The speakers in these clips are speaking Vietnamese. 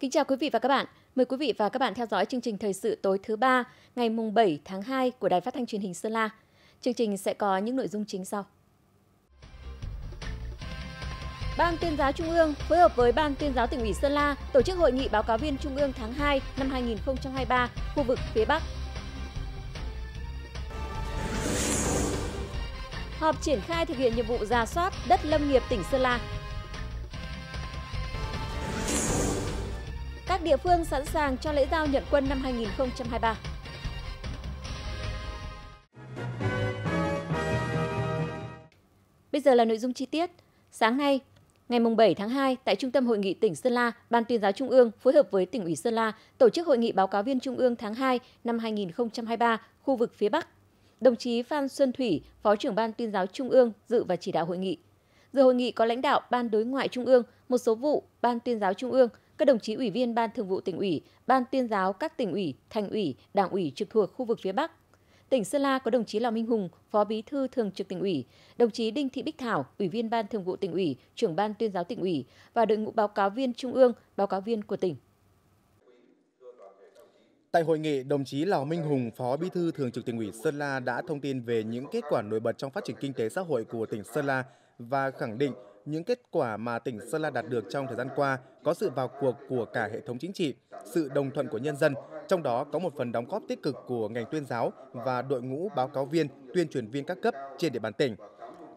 Kính chào quý vị và các bạn. Mời quý vị và các bạn theo dõi chương trình thời sự tối thứ ba ngày mùng 7 tháng 2 của Đài Phát thanh Truyền hình Sơn La. Chương trình sẽ có những nội dung chính sau. Ban tuyên giáo Trung ương phối hợp với Ban tuyên giáo tỉnh ủy Sơn La tổ chức hội nghị báo cáo viên Trung ương tháng 2 năm 2023 khu vực phía Bắc. Họp triển khai thực hiện nhiệm vụ ra soát đất lâm nghiệp tỉnh Sơn La Các địa phương sẵn sàng cho lễ giao nhận quân năm 2023. Bây giờ là nội dung chi tiết. Sáng nay, ngày 7 tháng 2, tại Trung tâm Hội nghị tỉnh Sơn La, Ban tuyên giáo Trung ương phối hợp với tỉnh ủy Sơn La tổ chức hội nghị báo cáo viên Trung ương tháng 2 năm 2023, khu vực phía Bắc. Đồng chí Phan Xuân Thủy, Phó trưởng Ban tuyên giáo Trung ương dự và chỉ đạo hội nghị. Dự hội nghị có lãnh đạo Ban đối ngoại Trung ương, một số vụ Ban tuyên giáo Trung ương, các đồng chí ủy viên Ban Thường vụ tỉnh ủy, Ban tuyên giáo các tỉnh ủy, thành ủy, đảng ủy trực thuộc khu vực phía Bắc. Tỉnh Sơn La có đồng chí Lò Minh Hùng, Phó Bí thư Thường trực tỉnh ủy, đồng chí Đinh Thị Bích Thảo, Ủy viên Ban Thường vụ tỉnh ủy, Trưởng ban tuyên giáo tỉnh ủy và đội ngũ báo cáo viên trung ương, báo cáo viên của tỉnh. Tại hội nghị, đồng chí Lò Minh Hùng, Phó Bí thư Thường trực tỉnh ủy Sơn La đã thông tin về những kết quả nổi bật trong phát triển kinh tế xã hội của tỉnh Sơn La và khẳng định những kết quả mà tỉnh Sơn La đạt được trong thời gian qua có sự vào cuộc của cả hệ thống chính trị, sự đồng thuận của nhân dân, trong đó có một phần đóng góp tích cực của ngành tuyên giáo và đội ngũ báo cáo viên, tuyên truyền viên các cấp trên địa bàn tỉnh.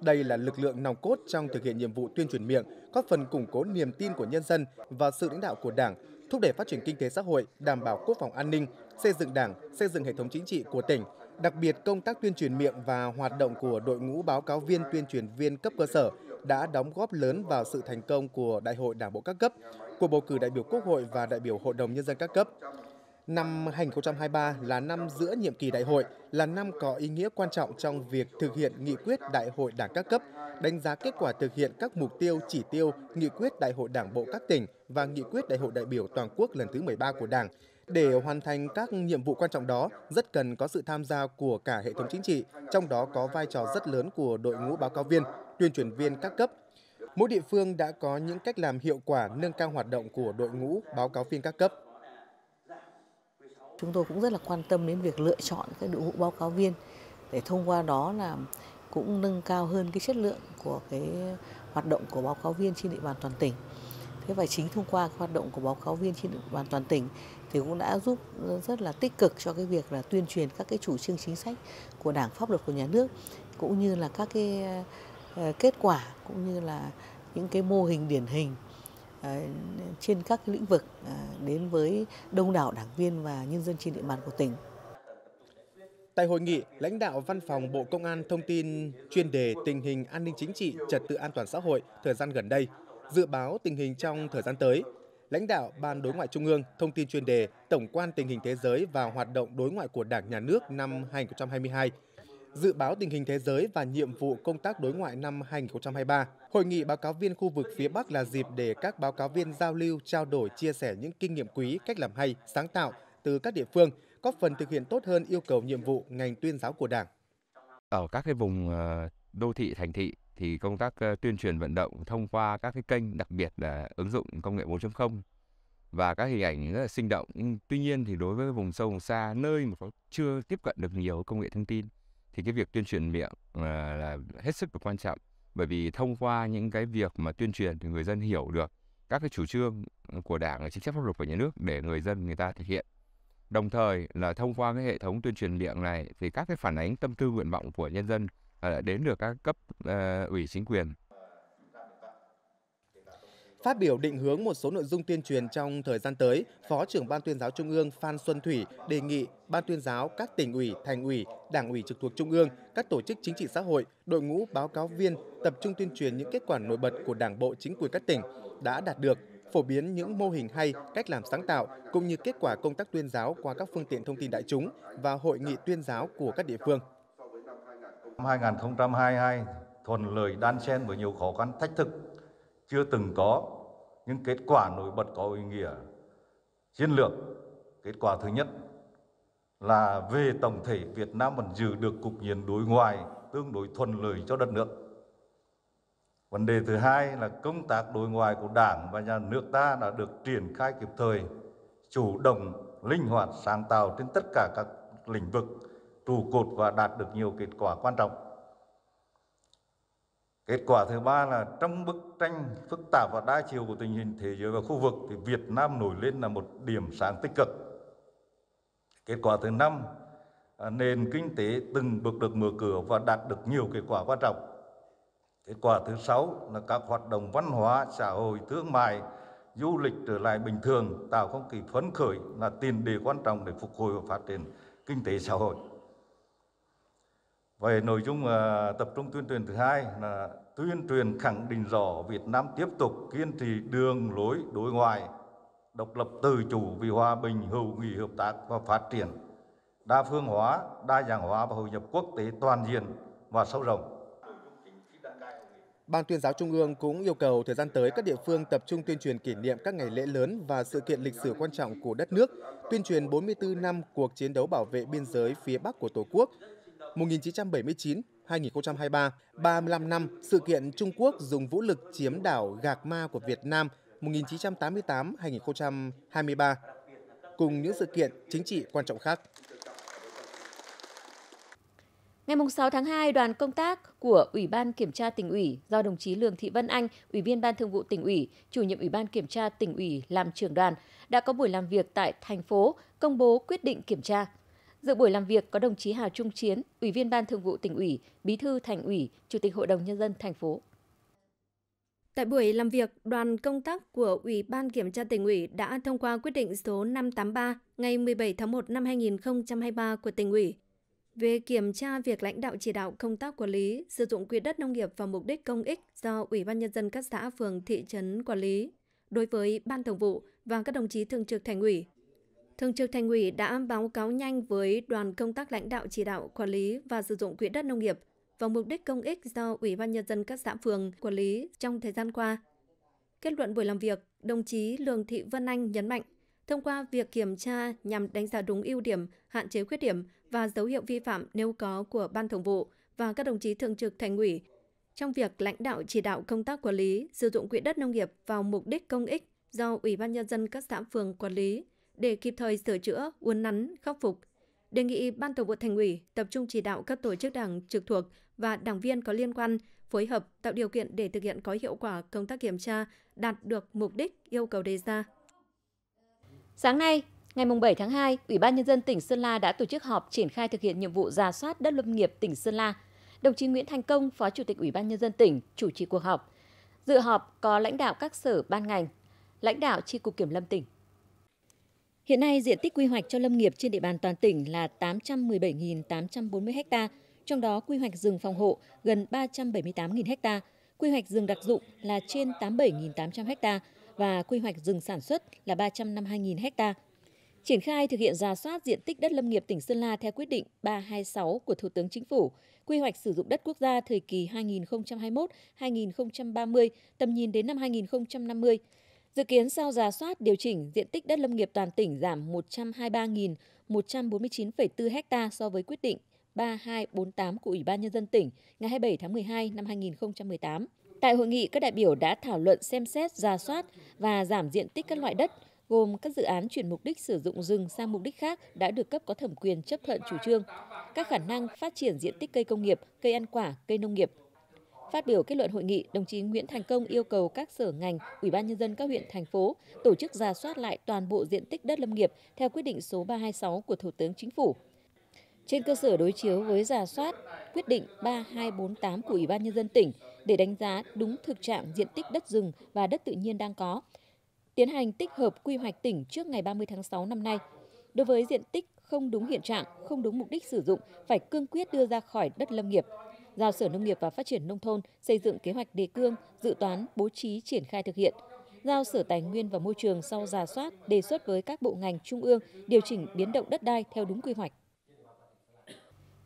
Đây là lực lượng nòng cốt trong thực hiện nhiệm vụ tuyên truyền miệng, góp phần củng cố niềm tin của nhân dân và sự lãnh đạo của Đảng, thúc đẩy phát triển kinh tế xã hội, đảm bảo quốc phòng an ninh, xây dựng Đảng, xây dựng hệ thống chính trị của tỉnh, đặc biệt công tác tuyên truyền miệng và hoạt động của đội ngũ báo cáo viên tuyên truyền viên cấp cơ sở đã đóng góp lớn vào sự thành công của Đại hội Đảng bộ các cấp, cuộc bầu cử đại biểu Quốc hội và đại biểu Hội đồng Nhân dân các cấp. Năm 2023 là năm giữa nhiệm kỳ đại hội, là năm có ý nghĩa quan trọng trong việc thực hiện nghị quyết đại hội đảng các cấp, đánh giá kết quả thực hiện các mục tiêu, chỉ tiêu, nghị quyết đại hội đảng bộ các tỉnh và nghị quyết đại hội đại biểu toàn quốc lần thứ 13 của Đảng. Để hoàn thành các nhiệm vụ quan trọng đó, rất cần có sự tham gia của cả hệ thống chính trị, trong đó có vai trò rất lớn của đội ngũ báo cáo viên, tuyên truyền viên các cấp. Mỗi địa phương đã có những cách làm hiệu quả nâng cao hoạt động của đội ngũ báo cáo viên các cấp. Chúng tôi cũng rất là quan tâm đến việc lựa chọn các đội ngũ báo cáo viên để thông qua đó là cũng nâng cao hơn cái chất lượng của cái hoạt động của báo cáo viên trên địa bàn toàn tỉnh. Thế và chính thông qua hoạt động của báo cáo viên trên địa bàn toàn tỉnh thì cũng đã giúp rất là tích cực cho cái việc là tuyên truyền các cái chủ trương chính sách của Đảng pháp luật của nhà nước cũng như là các cái Ờ, kết quả cũng như là những cái mô hình điển hình ờ, trên các lĩnh vực ờ, đến với đông đảo đảng viên và nhân dân trên địa bàn của tỉnh. Tại hội nghị, lãnh đạo Văn phòng Bộ Công an thông tin chuyên đề tình hình an ninh chính trị, trật tự an toàn xã hội thời gian gần đây, dự báo tình hình trong thời gian tới. Lãnh đạo Ban Đối ngoại Trung ương thông tin chuyên đề tổng quan tình hình thế giới và hoạt động đối ngoại của Đảng Nhà nước năm 2022 dự báo tình hình thế giới và nhiệm vụ công tác đối ngoại năm 2023. Hội nghị báo cáo viên khu vực phía Bắc là dịp để các báo cáo viên giao lưu, trao đổi, chia sẻ những kinh nghiệm quý, cách làm hay, sáng tạo từ các địa phương, góp phần thực hiện tốt hơn yêu cầu nhiệm vụ ngành tuyên giáo của Đảng. Ở các cái vùng ờ, đô thị, thành thị thì công tác ờ, tuyên truyền vận động thông qua các cái kênh đặc biệt là ứng dụng công nghệ 4.0 và các hình ảnh rất là sinh động. Tuy nhiên thì đối với vùng sâu vùng xa nơi mà chưa tiếp cận được nhiều công nghệ thông tin thì cái việc tuyên truyền miệng ờ, là hết sức là quan trọng bởi vì thông qua những cái việc mà tuyên truyền thì người dân hiểu được các cái chủ trương của đảng chính sách pháp luật của nhà nước để người dân người ta thực hiện đồng thời là thông qua cái hệ thống tuyên truyền miệng này thì các cái phản ánh tâm tư nguyện vọng của nhân dân ờ, đến được các cấp uh, ủy chính quyền Phát biểu định hướng một số nội dung tuyên truyền trong thời gian tới, Phó trưởng Ban tuyên giáo Trung ương Phan Xuân Thủy đề nghị Ban tuyên giáo các tỉnh ủy, thành ủy, đảng ủy trực thuộc Trung ương, các tổ chức chính trị xã hội, đội ngũ báo cáo viên tập trung tuyên truyền những kết quả nổi bật của Đảng bộ chính quyền các tỉnh đã đạt được, phổ biến những mô hình hay, cách làm sáng tạo cũng như kết quả công tác tuyên giáo qua các phương tiện thông tin đại chúng và hội nghị tuyên giáo của các địa phương. Năm 2022 thuận lợi đan xen với nhiều khó khăn thách thức chưa từng có những kết quả nổi bật có ý nghĩa chiến lược. Kết quả thứ nhất là về tổng thể Việt Nam vẫn giữ được cục diện đối ngoại tương đối thuận lợi cho đất nước. Vấn đề thứ hai là công tác đối ngoại của Đảng và nhà nước ta đã được triển khai kịp thời, chủ động, linh hoạt, sáng tạo trên tất cả các lĩnh vực, trụ cột và đạt được nhiều kết quả quan trọng. Kết quả thứ ba là trong bức tranh phức tạp và đa chiều của tình hình thế giới và khu vực thì Việt Nam nổi lên là một điểm sáng tích cực. Kết quả thứ năm, à, nền kinh tế từng bước được mở cửa và đạt được nhiều kết quả quan trọng. Kết quả thứ sáu là các hoạt động văn hóa, xã hội, thương mại, du lịch trở lại bình thường, tạo không khí phấn khởi là tiền đề quan trọng để phục hồi và phát triển kinh tế xã hội. Về nội dung ờ, tập trung tuyên truyền thứ hai là tuyên truyền khẳng định rõ Việt Nam tiếp tục kiên trì đường lối đối ngoại độc lập tự chủ vì hòa bình, hữu nghị, hợp tác và phát triển, đa phương hóa, đa dạng hóa và hội nhập quốc tế toàn diện và sâu rộng. Ban tuyên giáo Trung ương cũng yêu cầu thời gian tới các địa phương tập trung tuyên truyền kỷ niệm các ngày lễ lớn và sự kiện lịch sử quan trọng của đất nước, tuyên truyền 44 năm cuộc chiến đấu bảo vệ biên giới phía Bắc của Tổ quốc, 1979-2023, 35 năm sự kiện Trung Quốc dùng vũ lực chiếm đảo Gạc Ma của Việt Nam 1988-2023, cùng những sự kiện chính trị quan trọng khác. Ngày 6 tháng 2, đoàn công tác của Ủy ban Kiểm tra tỉnh ủy do đồng chí Lường Thị Vân Anh, Ủy viên Ban Thường vụ tỉnh ủy, chủ nhiệm Ủy ban Kiểm tra tỉnh ủy làm trưởng đoàn, đã có buổi làm việc tại thành phố công bố quyết định kiểm tra. Dự buổi làm việc có đồng chí Hà Trung Chiến, Ủy viên Ban Thường vụ tỉnh ủy, Bí thư Thành ủy, Chủ tịch Hội đồng nhân dân thành phố. Tại buổi làm việc, đoàn công tác của Ủy ban Kiểm tra tỉnh ủy đã thông qua quyết định số 583 ngày 17 tháng 1 năm 2023 của tỉnh ủy về kiểm tra việc lãnh đạo chỉ đạo công tác quản lý sử dụng quỹ đất nông nghiệp vào mục đích công ích do Ủy ban nhân dân các xã phường thị trấn quản lý đối với ban thường vụ và các đồng chí thường trực thành ủy, Thường trực Thành ủy đã báo cáo nhanh với đoàn công tác lãnh đạo chỉ đạo quản lý và sử dụng quỹ đất nông nghiệp vào mục đích công ích do Ủy ban Nhân dân các xã phường quản lý trong thời gian qua. Kết luận buổi làm việc, đồng chí Lường Thị Vân Anh nhấn mạnh, thông qua việc kiểm tra nhằm đánh giá đúng ưu điểm, hạn chế khuyết điểm và dấu hiệu vi phạm nếu có của Ban Thường vụ và các đồng chí Thường trực Thành ủy trong việc lãnh đạo chỉ đạo công tác quản lý sử dụng quỹ đất nông nghiệp vào mục đích công ích do Ủy ban Nhân dân các xã phường quản lý – để kịp thời sửa chữa, uốn nắn, khắc phục. Đề nghị Ban Thường vụ Thành ủy tập trung chỉ đạo các tổ chức đảng trực thuộc và đảng viên có liên quan phối hợp tạo điều kiện để thực hiện có hiệu quả công tác kiểm tra, đạt được mục đích yêu cầu đề ra. Sáng nay, Ngày 7 tháng 2, Ủy ban Nhân dân tỉnh Sơn La đã tổ chức họp triển khai thực hiện nhiệm vụ giả soát đất lâm nghiệp tỉnh Sơn La. Đồng chí Nguyễn Thành Công, Phó Chủ tịch Ủy ban Nhân dân tỉnh, chủ trì cuộc họp. Dự họp có lãnh đạo các sở ban ngành, lãnh đạo Tri cục Kiểm lâm tỉnh. Hiện nay, diện tích quy hoạch cho lâm nghiệp trên địa bàn toàn tỉnh là 817.840 ha, trong đó quy hoạch rừng phòng hộ gần 378.000 ha, quy hoạch rừng đặc dụng là trên 87.800 ha và quy hoạch rừng sản xuất là 352.000 ha. Triển khai thực hiện ra soát diện tích đất lâm nghiệp tỉnh Sơn La theo quyết định 326 của Thủ tướng Chính phủ, quy hoạch sử dụng đất quốc gia thời kỳ 2021-2030, tầm nhìn đến năm 2050, Dự kiến sau giả soát điều chỉnh, diện tích đất lâm nghiệp toàn tỉnh giảm 123.149,4 ha so với quyết định 3248 của Ủy ban Nhân dân tỉnh ngày 27 tháng 12 năm 2018. Tại hội nghị, các đại biểu đã thảo luận xem xét, giả soát và giảm diện tích các loại đất, gồm các dự án chuyển mục đích sử dụng rừng sang mục đích khác đã được cấp có thẩm quyền chấp thuận chủ trương, các khả năng phát triển diện tích cây công nghiệp, cây ăn quả, cây nông nghiệp, Phát biểu kết luận hội nghị, đồng chí Nguyễn Thành Công yêu cầu các sở ngành, ủy ban nhân dân các huyện thành phố tổ chức ra soát lại toàn bộ diện tích đất lâm nghiệp theo quyết định số 326 của Thủ tướng Chính phủ. Trên cơ sở đối chiếu với giả soát quyết định 3248 của Ủy ban nhân dân tỉnh để đánh giá đúng thực trạng diện tích đất rừng và đất tự nhiên đang có, tiến hành tích hợp quy hoạch tỉnh trước ngày 30 tháng 6 năm nay. Đối với diện tích không đúng hiện trạng, không đúng mục đích sử dụng phải cương quyết đưa ra khỏi đất lâm nghiệp, giao Sở Nông nghiệp và Phát triển Nông thôn xây dựng kế hoạch đề cương, dự toán, bố trí triển khai thực hiện, giao Sở Tài nguyên và Môi trường sau giả soát, đề xuất với các bộ ngành trung ương điều chỉnh biến động đất đai theo đúng quy hoạch.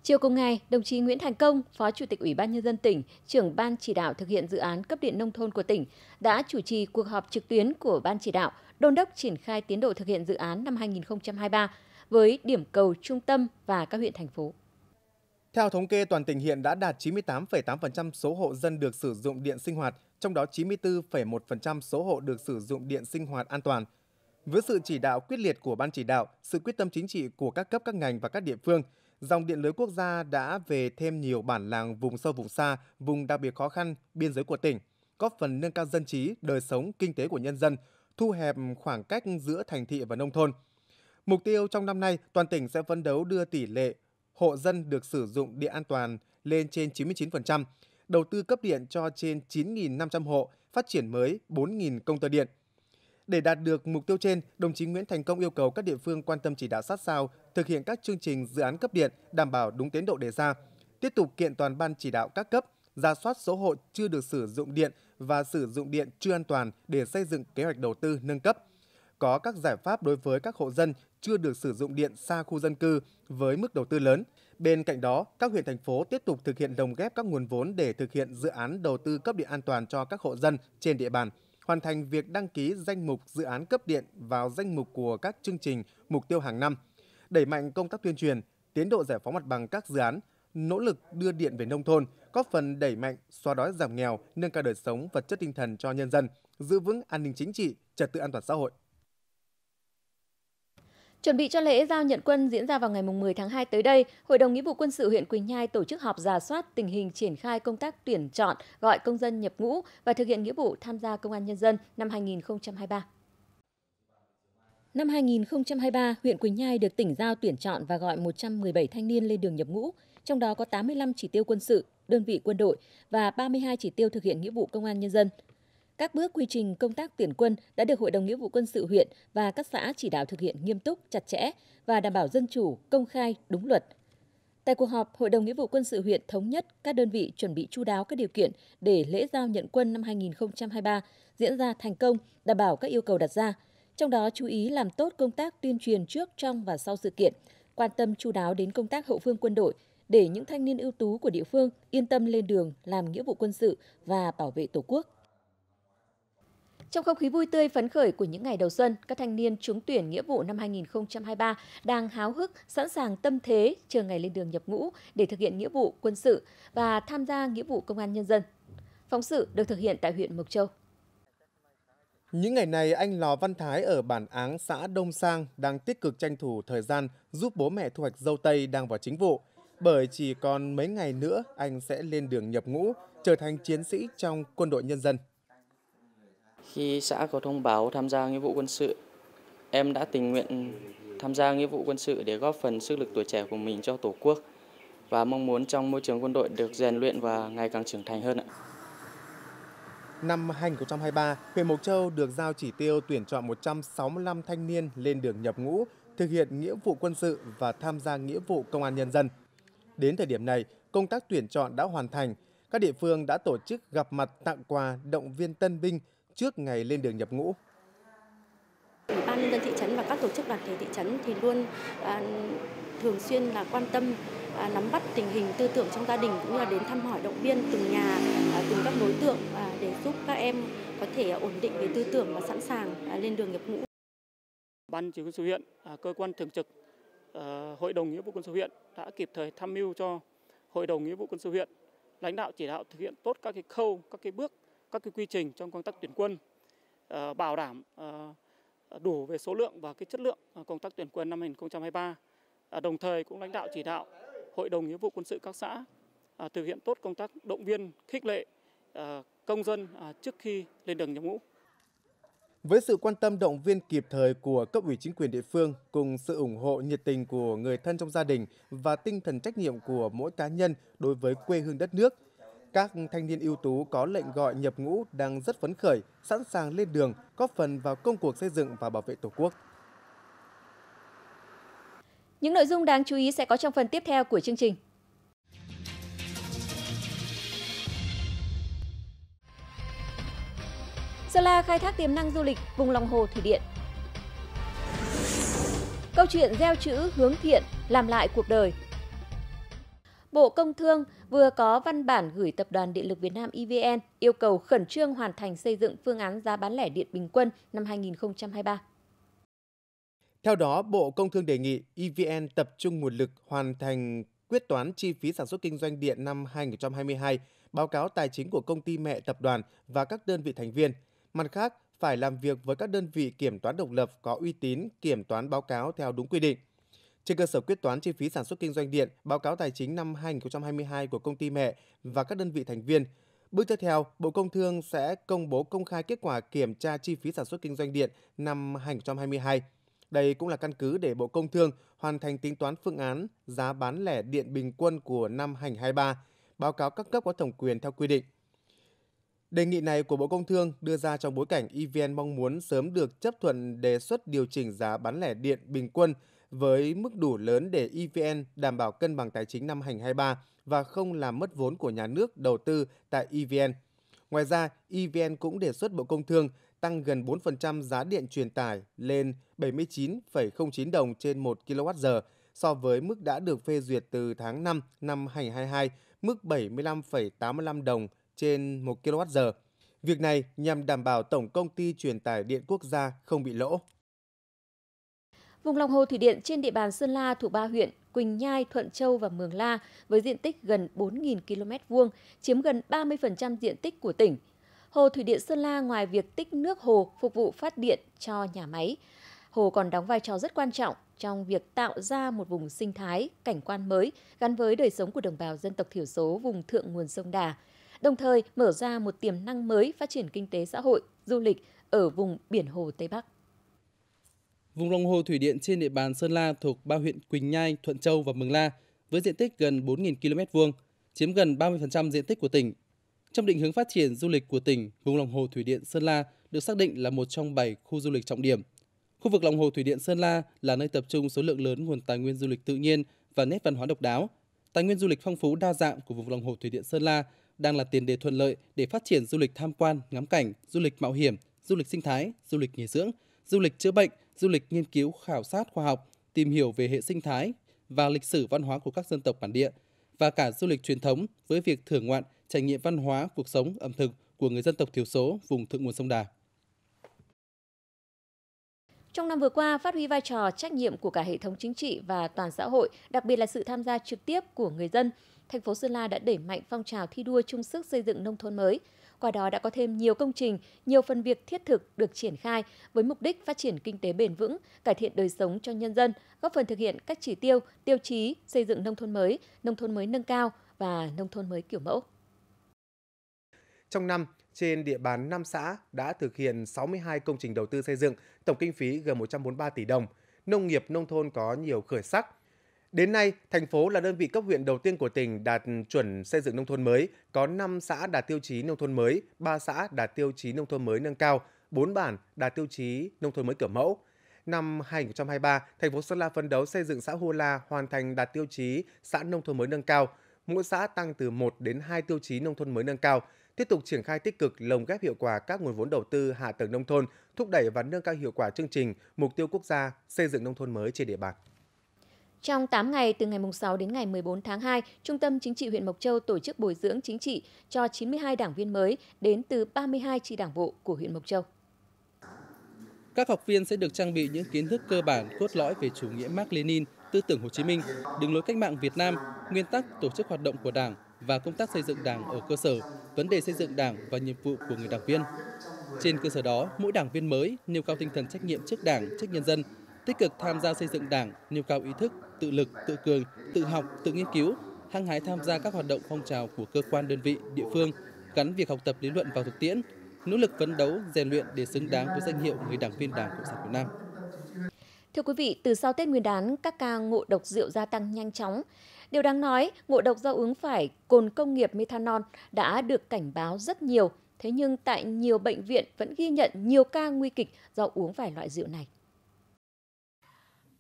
Chiều cùng ngày, đồng chí Nguyễn Thành Công, Phó Chủ tịch Ủy ban Nhân dân tỉnh, trưởng Ban chỉ đạo thực hiện dự án cấp điện nông thôn của tỉnh, đã chủ trì cuộc họp trực tuyến của Ban chỉ đạo đôn đốc triển khai tiến độ thực hiện dự án năm 2023 với điểm cầu trung tâm và các huyện thành phố. Theo thống kê, toàn tỉnh hiện đã đạt 98,8% số hộ dân được sử dụng điện sinh hoạt, trong đó 94,1% số hộ được sử dụng điện sinh hoạt an toàn. Với sự chỉ đạo quyết liệt của Ban chỉ đạo, sự quyết tâm chính trị của các cấp các ngành và các địa phương, dòng điện lưới quốc gia đã về thêm nhiều bản làng vùng sâu vùng xa, vùng đặc biệt khó khăn, biên giới của tỉnh, góp phần nâng cao dân trí, đời sống, kinh tế của nhân dân, thu hẹp khoảng cách giữa thành thị và nông thôn. Mục tiêu trong năm nay, toàn tỉnh sẽ phấn đấu đưa tỷ lệ hộ dân được sử dụng điện an toàn lên trên 99%, đầu tư cấp điện cho trên 9.500 hộ, phát triển mới 4.000 công tơ điện. Để đạt được mục tiêu trên, đồng chí Nguyễn Thành Công yêu cầu các địa phương quan tâm chỉ đạo sát sao, thực hiện các chương trình dự án cấp điện đảm bảo đúng tiến độ đề ra, tiếp tục kiện toàn ban chỉ đạo các cấp, ra soát số hộ chưa được sử dụng điện và sử dụng điện chưa an toàn để xây dựng kế hoạch đầu tư nâng cấp. Có các giải pháp đối với các hộ dân chưa được sử dụng điện xa khu dân cư với mức đầu tư lớn. Bên cạnh đó, các huyện thành phố tiếp tục thực hiện đồng ghép các nguồn vốn để thực hiện dự án đầu tư cấp điện an toàn cho các hộ dân trên địa bàn, hoàn thành việc đăng ký danh mục dự án cấp điện vào danh mục của các chương trình mục tiêu hàng năm, đẩy mạnh công tác tuyên truyền, tiến độ giải phóng mặt bằng các dự án, nỗ lực đưa điện về nông thôn, góp phần đẩy mạnh xóa đói giảm nghèo, nâng cao đời sống vật chất tinh thần cho nhân dân, giữ vững an ninh chính trị, trật tự an toàn xã hội. Chuẩn bị cho lễ giao nhận quân diễn ra vào ngày 10 tháng 2 tới đây, Hội đồng Nghĩa vụ quân sự huyện Quỳnh Nhai tổ chức họp giả soát tình hình triển khai công tác tuyển chọn, gọi công dân nhập ngũ và thực hiện nghĩa vụ tham gia công an nhân dân năm 2023. Năm 2023, huyện Quỳnh Nhai được tỉnh giao tuyển chọn và gọi 117 thanh niên lên đường nhập ngũ, trong đó có 85 chỉ tiêu quân sự, đơn vị quân đội và 32 chỉ tiêu thực hiện nghĩa vụ công an nhân dân – các bước quy trình công tác tuyển quân đã được Hội đồng Nghĩa vụ Quân sự huyện và các xã chỉ đạo thực hiện nghiêm túc, chặt chẽ và đảm bảo dân chủ, công khai, đúng luật. Tại cuộc họp, Hội đồng Nghĩa vụ Quân sự huyện thống nhất các đơn vị chuẩn bị chu đáo các điều kiện để lễ giao nhận quân năm 2023 diễn ra thành công, đảm bảo các yêu cầu đặt ra. Trong đó chú ý làm tốt công tác tuyên truyền trước, trong và sau sự kiện, quan tâm chu đáo đến công tác hậu phương quân đội, để những thanh niên ưu tú của địa phương yên tâm lên đường làm nghĩa vụ quân sự và bảo vệ Tổ quốc. Trong không khí vui tươi phấn khởi của những ngày đầu xuân, các thanh niên trúng tuyển nghĩa vụ năm 2023 đang háo hức, sẵn sàng tâm thế chờ ngày lên đường nhập ngũ để thực hiện nghĩa vụ quân sự và tham gia nghĩa vụ công an nhân dân. Phóng sự được thực hiện tại huyện Mộc Châu. Những ngày này, anh Lò Văn Thái ở bản Áng, xã Đông Sang đang tích cực tranh thủ thời gian giúp bố mẹ thu hoạch dâu tây đang vào chính vụ. Bởi chỉ còn mấy ngày nữa, anh sẽ lên đường nhập ngũ, trở thành chiến sĩ trong quân đội nhân dân. Khi xã có thông báo tham gia nghĩa vụ quân sự, em đã tình nguyện tham gia nghĩa vụ quân sự để góp phần sức lực tuổi trẻ của mình cho Tổ quốc và mong muốn trong môi trường quân đội được rèn luyện và ngày càng trưởng thành hơn ạ. Năm 2023, huyện Mộc Châu được giao chỉ tiêu tuyển chọn 165 thanh niên lên đường nhập ngũ, thực hiện nghĩa vụ quân sự và tham gia nghĩa vụ công an nhân dân. Đến thời điểm này, công tác tuyển chọn đã hoàn thành. Các địa phương đã tổ chức gặp mặt tặng quà động viên tân binh, trước ngày lên đường nhập ngũ. Ủy ban nhân dân thị trấn và các tổ chức đoàn thể thị trấn thì luôn à, thường xuyên là quan tâm à, nắm bắt tình hình tư tưởng trong gia đình cũng như là đến thăm hỏi động viên từng nhà à, từng các đối tượng à, để giúp các em có thể ổn định về tư tưởng và sẵn sàng à, lên đường nhập ngũ. Ban chỉ huy quân sự huyện, à, cơ quan thường trực, à, hội đồng nghĩa vụ quân sự huyện đã kịp thời tham mưu cho hội đồng nghĩa vụ quân sự huyện lãnh đạo chỉ đạo thực hiện tốt các cái khâu, các cái bước các cái quy trình trong công tác tuyển quân ờ, bảo đảm ờ, đủ về số lượng và cái chất lượng ờ, công tác tuyển quân năm 2023. Đồng thời cũng lãnh đạo chỉ đạo Hội đồng nghĩa vụ quân sự các xã thực hiện tốt công tác động viên, khích lệ công dân trước khi lên đường nhập ngũ. Với sự quan tâm động viên kịp thời của cấp ủy chính quyền địa phương cùng sự ủng hộ nhiệt tình của người thân trong gia đình và tinh thần trách nhiệm của mỗi cá nhân đối với quê hương đất nước, các thanh niên ưu tú có lệnh gọi nhập ngũ đang rất phấn khởi, sẵn sàng lên đường, góp phần vào công cuộc xây dựng và bảo vệ Tổ quốc. Những nội dung đáng chú ý sẽ có trong phần tiếp theo của chương trình. Sơn La khai thác tiềm năng du lịch vùng lòng hồ thủy điện. Câu chuyện gieo chữ hướng thiện làm lại cuộc đời Bộ Công Thương vừa có văn bản gửi Tập đoàn Điện lực Việt Nam EVN yêu cầu khẩn trương hoàn thành xây dựng phương án giá bán lẻ điện bình quân năm 2023. Theo đó, Bộ Công Thương đề nghị EVN tập trung nguồn lực hoàn thành quyết toán chi phí sản xuất kinh doanh điện năm 2022, báo cáo tài chính của công ty mẹ tập đoàn và các đơn vị thành viên. Mặt khác, phải làm việc với các đơn vị kiểm toán độc lập có uy tín kiểm toán báo cáo theo đúng quy định. Trên cơ sở quyết toán chi phí sản xuất kinh doanh điện, báo cáo tài chính năm 2022 của công ty mẹ và các đơn vị thành viên, Bước tiếp theo, Bộ Công Thương sẽ công bố công khai kết quả kiểm tra chi phí sản xuất kinh doanh điện năm 2022. Đây cũng là căn cứ để Bộ Công Thương hoàn thành tính toán phương án giá bán lẻ điện bình quân của năm 2023, báo cáo các cấp có thẩm quyền theo quy định. Đề nghị này của Bộ Công Thương đưa ra trong bối cảnh EVN mong muốn sớm được chấp thuận đề xuất điều chỉnh giá bán lẻ điện bình quân với mức đủ lớn để EVN đảm bảo cân bằng tài chính năm 2023 và không làm mất vốn của nhà nước đầu tư tại EVN. Ngoài ra, EVN cũng đề xuất Bộ Công Thương tăng gần 4% giá điện truyền tải lên 79,09 đồng trên 1 kWh so với mức đã được phê duyệt từ tháng 5 năm 2022, mức 75,85 đồng trên 1 kWh. Việc này nhằm đảm bảo Tổng Công ty Truyền tải Điện Quốc gia không bị lỗ. Vùng lòng hồ thủy điện trên địa bàn Sơn La thuộc ba huyện Quỳnh Nhai, Thuận Châu và Mường La với diện tích gần 4.000 km vuông, chiếm gần 30% diện tích của tỉnh. Hồ thủy điện Sơn La ngoài việc tích nước hồ phục vụ phát điện cho nhà máy, hồ còn đóng vai trò rất quan trọng trong việc tạo ra một vùng sinh thái, cảnh quan mới gắn với đời sống của đồng bào dân tộc thiểu số vùng thượng nguồn sông Đà, đồng thời mở ra một tiềm năng mới phát triển kinh tế xã hội, du lịch ở vùng biển hồ Tây Bắc. Vùng lòng hồ thủy điện trên địa bàn Sơn La thuộc ba huyện Quỳnh Nhai, Thuận Châu và Mường La với diện tích gần 4.000 km vuông, chiếm gần 30% diện tích của tỉnh. Trong định hướng phát triển du lịch của tỉnh, vùng lòng hồ thủy điện Sơn La được xác định là một trong 7 khu du lịch trọng điểm. Khu vực lòng hồ thủy điện Sơn La là nơi tập trung số lượng lớn nguồn tài nguyên du lịch tự nhiên và nét văn hóa độc đáo. Tài nguyên du lịch phong phú đa dạng của vùng lòng hồ thủy điện Sơn La đang là tiền đề thuận lợi để phát triển du lịch tham quan, ngắm cảnh, du lịch mạo hiểm, du lịch sinh thái, du lịch nghỉ dưỡng, du lịch chữa bệnh – du lịch nghiên cứu khảo sát khoa học, tìm hiểu về hệ sinh thái và lịch sử văn hóa của các dân tộc bản địa và cả du lịch truyền thống với việc thưởng ngoạn, trải nghiệm văn hóa, cuộc sống, ẩm thực của người dân tộc thiểu số vùng thượng nguồn sông Đà. Trong năm vừa qua, phát huy vai trò trách nhiệm của cả hệ thống chính trị và toàn xã hội, đặc biệt là sự tham gia trực tiếp của người dân, thành phố Sơn La đã đẩy mạnh phong trào thi đua chung sức xây dựng nông thôn mới, qua đó đã có thêm nhiều công trình, nhiều phần việc thiết thực được triển khai với mục đích phát triển kinh tế bền vững, cải thiện đời sống cho nhân dân, góp phần thực hiện các chỉ tiêu, tiêu chí xây dựng nông thôn mới, nông thôn mới nâng cao và nông thôn mới kiểu mẫu. Trong năm, trên địa bàn 5 xã đã thực hiện 62 công trình đầu tư xây dựng, tổng kinh phí gần 143 tỷ đồng. Nông nghiệp nông thôn có nhiều khởi sắc, Đến nay, thành phố là đơn vị cấp huyện đầu tiên của tỉnh đạt chuẩn xây dựng nông thôn mới, có 5 xã đạt tiêu chí nông thôn mới, 3 xã đạt tiêu chí nông thôn mới nâng cao, 4 bản đạt tiêu chí nông thôn mới kiểu mẫu. Năm 2023, thành phố Sơn La phấn đấu xây dựng xã Hô La hoàn thành đạt tiêu chí xã nông thôn mới nâng cao, mỗi xã tăng từ 1 đến 2 tiêu chí nông thôn mới nâng cao, tiếp tục triển khai tích cực lồng ghép hiệu quả các nguồn vốn đầu tư hạ tầng nông thôn, thúc đẩy và nâng cao hiệu quả chương trình mục tiêu quốc gia xây dựng nông thôn mới trên địa bàn. Trong 8 ngày từ ngày 6 đến ngày 14 tháng 2, Trung tâm Chính trị huyện Mộc Châu tổ chức bồi dưỡng chính trị cho 92 đảng viên mới đến từ 32 chi đảng bộ của huyện Mộc Châu. Các học viên sẽ được trang bị những kiến thức cơ bản cốt lõi về chủ nghĩa Mark Lenin, tư tưởng Hồ Chí Minh, đường lối cách mạng Việt Nam, nguyên tắc tổ chức hoạt động của Đảng và công tác xây dựng Đảng ở cơ sở, vấn đề xây dựng Đảng và nhiệm vụ của người đảng viên. Trên cơ sở đó, mỗi đảng viên mới nêu cao tinh thần trách nhiệm trước Đảng, trước nhân dân, tích cực tham gia xây dựng Đảng, nêu cao ý thức tự lực, tự cường, tự học, tự nghiên cứu, hăng hái tham gia các hoạt động phong trào của cơ quan đơn vị, địa phương, gắn việc học tập lý luận vào thực tiễn, nỗ lực phấn đấu, rèn luyện để xứng đáng với danh hiệu người đảng viên Đảng Cộng sản Việt Nam. Thưa quý vị, từ sau Tết Nguyên đán, các ca ngộ độc rượu gia tăng nhanh chóng. Điều đáng nói, ngộ độc do uống phải cồn công nghiệp methanol đã được cảnh báo rất nhiều. Thế nhưng tại nhiều bệnh viện vẫn ghi nhận nhiều ca nguy kịch do uống phải loại rượu này.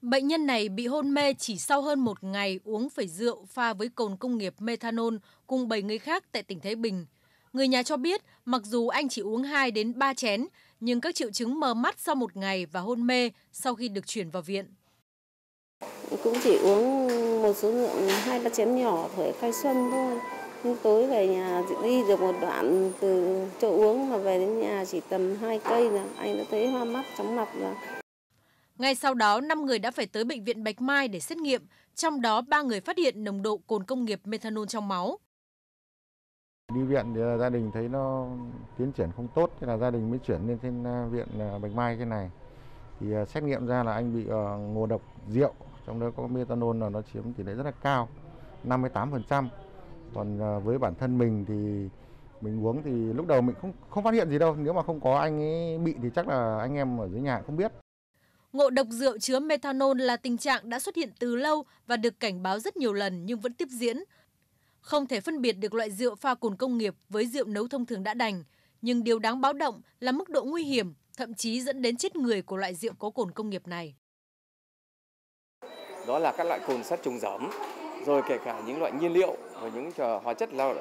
Bệnh nhân này bị hôn mê chỉ sau hơn một ngày uống phải rượu pha với cồn công nghiệp methanol cùng 7 người khác tại tỉnh Thái Bình. Người nhà cho biết, mặc dù anh chỉ uống 2 đến 3 chén, nhưng các triệu chứng mờ mắt sau một ngày và hôn mê sau khi được chuyển vào viện. Cũng chỉ uống một số lượng hai ba chén nhỏ thôi, khai xuân thôi. Nhưng tối về nhà đi được một đoạn từ chỗ uống mà về đến nhà chỉ tầm hai cây là anh đã thấy hoa mắt chóng mặt rồi ngay sau đó, 5 người đã phải tới bệnh viện Bạch Mai để xét nghiệm, trong đó 3 người phát hiện nồng độ cồn công nghiệp methanol trong máu. Đi viện thì gia đình thấy nó tiến triển không tốt, thế là gia đình mới chuyển lên trên à, viện à, Bạch Mai cái này. Thì à, xét nghiệm ra là anh bị ờ, ngộ độc rượu, trong đó có methanol là nó chiếm tỷ lệ rất là cao, 58%. Còn với bản thân mình thì mình uống thì lúc đầu mình không không phát hiện gì đâu, nếu mà không có anh ấy bị thì chắc là anh em ở dưới nhà không biết. Ngộ độc rượu chứa methanol là tình trạng đã xuất hiện từ lâu và được cảnh báo rất nhiều lần nhưng vẫn tiếp diễn. Không thể phân biệt được loại rượu pha cồn công nghiệp với rượu nấu thông thường đã đành, nhưng điều đáng báo động là mức độ nguy hiểm, thậm chí dẫn đến chết người của loại rượu có cồn công nghiệp này. Đó là các loại cồn sát trùng giấm, rồi kể cả những loại nhiên liệu và những hóa chất lao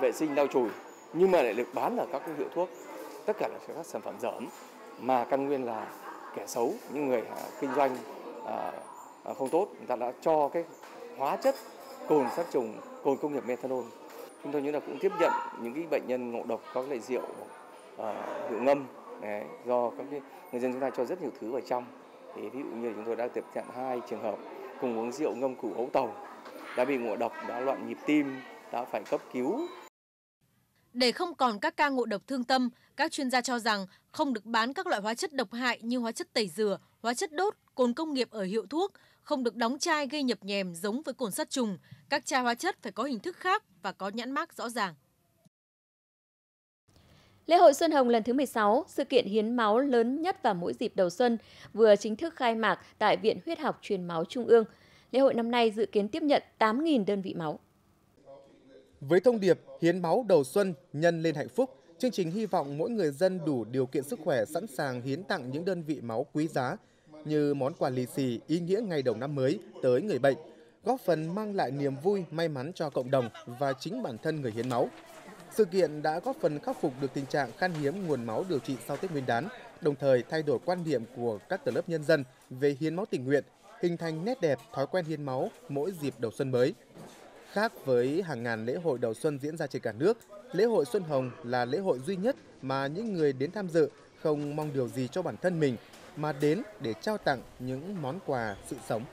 vệ sinh lau chùi, nhưng mà lại được bán ở các hiệu thuốc. Tất cả là các sản phẩm giấm mà căn nguyên là kẻ xấu những người à, kinh doanh à, à, không tốt người ta đã cho cái hóa chất cồn sát trùng cồn công nghiệp methanol chúng tôi như là cũng tiếp nhận những cái bệnh nhân ngộ độc các loại rượu rượu ngâm Đấy, do các người dân chúng ta cho rất nhiều thứ vào trong thì ví dụ như chúng tôi đã tiếp nhận hai trường hợp cùng uống rượu ngâm củ ấu tàu đã bị ngộ độc đã loạn nhịp tim đã phải cấp cứu để không còn các ca ngộ độc thương tâm, các chuyên gia cho rằng không được bán các loại hóa chất độc hại như hóa chất tẩy rửa, hóa chất đốt, cồn công nghiệp ở hiệu thuốc, không được đóng chai gây nhập nhèm giống với cồn sát trùng. Các chai hóa chất phải có hình thức khác và có nhãn mác rõ ràng. Lễ hội Xuân Hồng lần thứ 16, sự kiện hiến máu lớn nhất vào mỗi dịp đầu xuân, vừa chính thức khai mạc tại Viện Huyết học Truyền máu Trung ương. Lễ hội năm nay dự kiến tiếp nhận 8.000 đơn vị máu. Với thông điệp hiến máu đầu xuân nhân lên hạnh phúc, chương trình hy vọng mỗi người dân đủ điều kiện sức khỏe sẵn sàng hiến tặng những đơn vị máu quý giá như món quà lì xì ý nghĩa ngày đầu năm mới tới người bệnh, góp phần mang lại niềm vui, may mắn cho cộng đồng và chính bản thân người hiến máu. Sự kiện đã góp phần khắc phục được tình trạng khan hiếm nguồn máu điều trị sau Tết Nguyên đán, đồng thời thay đổi quan điểm của các tầng lớp nhân dân về hiến máu tình nguyện, hình thành nét đẹp thói quen hiến máu mỗi dịp đầu xuân mới. Khác với hàng ngàn lễ hội đầu xuân diễn ra trên cả nước, lễ hội Xuân Hồng là lễ hội duy nhất mà những người đến tham dự không mong điều gì cho bản thân mình mà đến để trao tặng những món quà sự sống.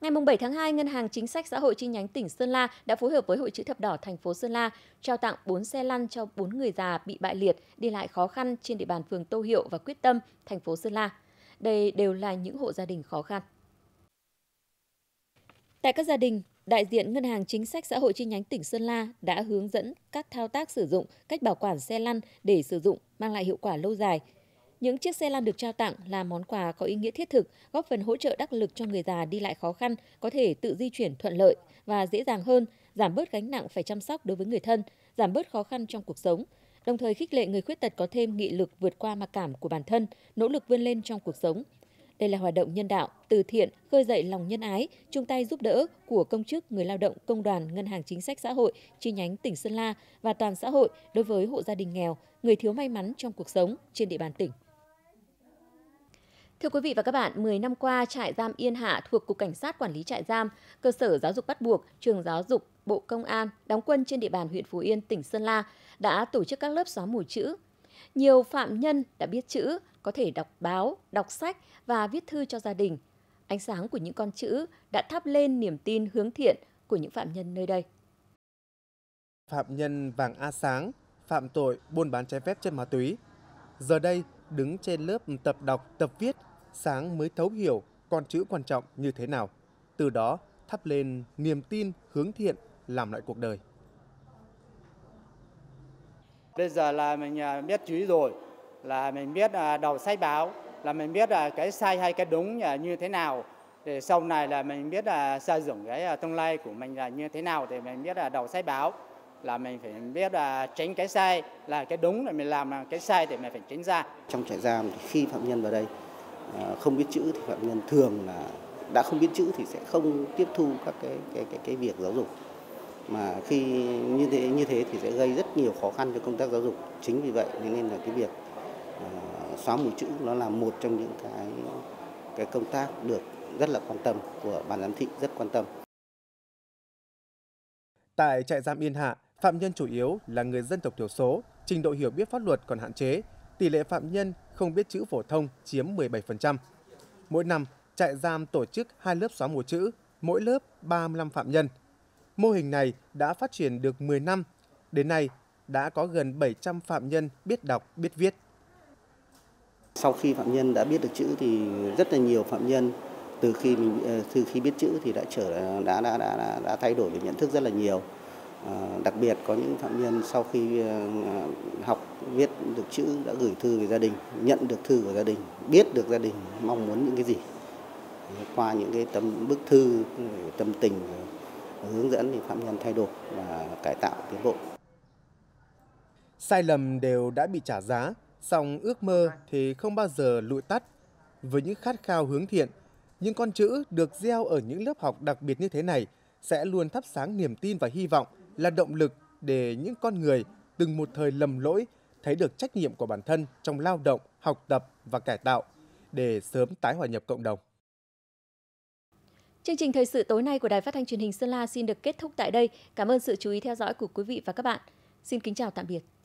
Ngày 7 tháng 2, Ngân hàng Chính sách Xã hội chi nhánh tỉnh Sơn La đã phối hợp với Hội chữ thập đỏ thành phố Sơn La trao tặng 4 xe lăn cho 4 người già bị bại liệt đi lại khó khăn trên địa bàn phường Tô Hiệu và Quyết Tâm, thành phố Sơn La. Đây đều là những hộ gia đình khó khăn. Tại các gia đình, đại diện Ngân hàng Chính sách Xã hội chi nhánh tỉnh Sơn La đã hướng dẫn các thao tác sử dụng, cách bảo quản xe lăn để sử dụng mang lại hiệu quả lâu dài. Những chiếc xe lăn được trao tặng là món quà có ý nghĩa thiết thực, góp phần hỗ trợ đắc lực cho người già đi lại khó khăn, có thể tự di chuyển thuận lợi và dễ dàng hơn, giảm bớt gánh nặng phải chăm sóc đối với người thân, giảm bớt khó khăn trong cuộc sống, đồng thời khích lệ người khuyết tật có thêm nghị lực vượt qua mặc cảm của bản thân, nỗ lực vươn lên trong cuộc sống, đây là hoạt động nhân đạo, từ thiện, khơi dậy lòng nhân ái, chung tay giúp đỡ của công chức, người lao động, công đoàn, ngân hàng chính sách xã hội, chi nhánh tỉnh Sơn La và toàn xã hội đối với hộ gia đình nghèo, người thiếu may mắn trong cuộc sống trên địa bàn tỉnh. Thưa quý vị và các bạn, 10 năm qua, trại giam Yên Hạ thuộc Cục Cảnh sát Quản lý trại giam, cơ sở giáo dục bắt buộc, trường giáo dục, Bộ Công an đóng quân trên địa bàn huyện Phú Yên, tỉnh Sơn La đã tổ chức các lớp xóa mù chữ. Nhiều phạm nhân đã biết chữ có thể đọc báo, đọc sách và viết thư cho gia đình. Ánh sáng của những con chữ đã thắp lên niềm tin hướng thiện của những phạm nhân nơi đây. Phạm nhân Vàng A Sáng phạm tội buôn bán trái phép chất ma túy. Giờ đây, đứng trên lớp tập đọc, tập viết, Sáng mới thấu hiểu con chữ quan trọng như thế nào. Từ đó, thắp lên niềm tin hướng thiện làm lại cuộc đời. Bây giờ là mình biết chữ rồi, là mình biết à, đầu sách báo là mình biết là cái sai hay cái đúng à, như thế nào để sau này là mình biết là xây dựng cái à, tương lai của mình là như thế nào thì mình biết là đầu sách báo là mình phải biết là tránh cái sai là cái đúng là mình làm cái sai thì mình phải tránh ra trong trại giam thì khi phạm nhân vào đây không biết chữ thì phạm nhân thường là đã không biết chữ thì sẽ không tiếp thu các cái cái cái, cái việc giáo dục mà khi như thế như thế thì sẽ gây rất nhiều khó khăn cho công tác giáo dục chính vì vậy nên là cái việc xóa mù chữ nó là một trong những cái cái công tác được rất là quan tâm của ban giám thị rất quan tâm. Tại trại giam Yên Hạ, phạm nhân chủ yếu là người dân tộc thiểu số, trình độ hiểu biết pháp luật còn hạn chế, tỷ lệ phạm nhân không biết chữ phổ thông chiếm 17%. Mỗi năm, trại giam tổ chức hai lớp xóa mù chữ, mỗi lớp 35 phạm nhân. Mô hình này đã phát triển được 10 năm. Đến nay, đã có gần 700 phạm nhân biết đọc, biết viết. Sau khi phạm nhân đã biết được chữ thì rất là nhiều phạm nhân từ khi mình ờ, từ khi biết chữ thì đã trở đã đã đã đã, đã thay đổi về nhận thức rất là nhiều. Ờ, đặc biệt có những phạm nhân sau khi ờ, học viết được chữ đã gửi thư về gia đình, nhận được thư của gia đình, biết được gia đình mong muốn những cái gì qua những cái tấm bức thư ừ, tâm tình hướng dẫn thì phạm nhân thay đổi và cải tạo tiến bộ sai lầm đều đã bị trả giá Song ước mơ thì không bao giờ lụi tắt. Với những khát khao hướng thiện, những con chữ được gieo ở những lớp học đặc biệt như thế này sẽ luôn thắp sáng niềm tin và hy vọng là động lực để những con người từng một thời lầm lỗi thấy được trách nhiệm của bản thân trong lao động, học tập và cải tạo để sớm tái hòa nhập cộng đồng. Chương trình thời sự tối nay của Đài Phát thanh Truyền hình Sơn La xin được kết thúc tại đây. Cảm ơn sự chú ý theo dõi của quý vị và các bạn. Xin kính chào tạm biệt.